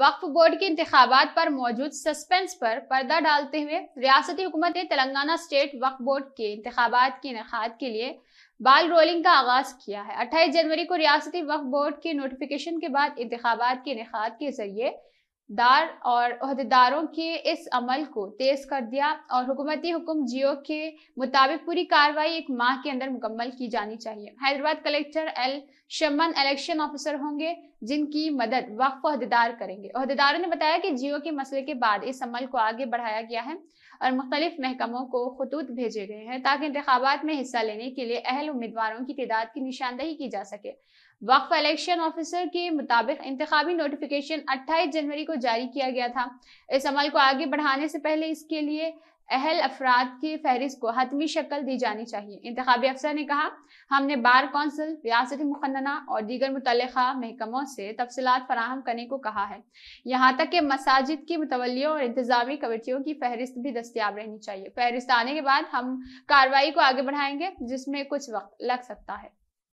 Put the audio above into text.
वक्फ board के इंतबात पर मौजूद सस्पेंस पर पर्दा डालते हुए रियासती हुकूमत ने तेलंगाना स्टेट वक्फ बोर्ड के इंतबात के इनका के लिए बाल रोलिंग का आगाज किया है अट्ठाईस जनवरी को रियासती वक्फ बोर्ड के नोटिफिकेशन के बाद इंतबात के इनका के जरिए दार और अहदेदारों के इस अमल को तेज कर दिया और हुकूमती हुक्म जियो के मुताबिक पूरी कार्रवाई एक माह के अंदर मुकम्मल की जानी चाहिए हैदराबाद कलेक्टर एल शमन इलेक्शन ऑफिसर होंगे जिनकी मदद वक्फ अहदेदार करेंगे अहदेदारों ने बताया कि जियो के मसले के बाद इस अमल को आगे बढ़ाया गया है और मुख्तलिफ महकमों को खतूत भेजे गए हैं ताकि इंतबात में हिस्सा लेने के लिए अहल उम्मीदवारों की तदाद की निशानदही की जा सके वक्फ इलेक्शन ऑफिसर के मुताबिक इंतबी नोटिफिकेशन अट्ठाईस जनवरी को को जारी किया गया था इस अमल को आगे बढ़ाने से पहले इसके लिए अहल अफराद की फहरिस्त को हतमी शक्ल दी जानी चाहिए इंतबी अफसर ने कहा हमने बार कौंसिल रियासती मुखन्ना और दीगर मुतल महकमों से तफसलत फराहम करने को कहा है यहाँ तक कि मसाजिद की मुतवलियों और इंतजामी कमेटियों की फहरिस्त भी दस्तियाब रहनी चाहिए फहरिस्त आने के बाद हम कार्रवाई को आगे बढ़ाएंगे जिसमें कुछ वक्त लग सकता है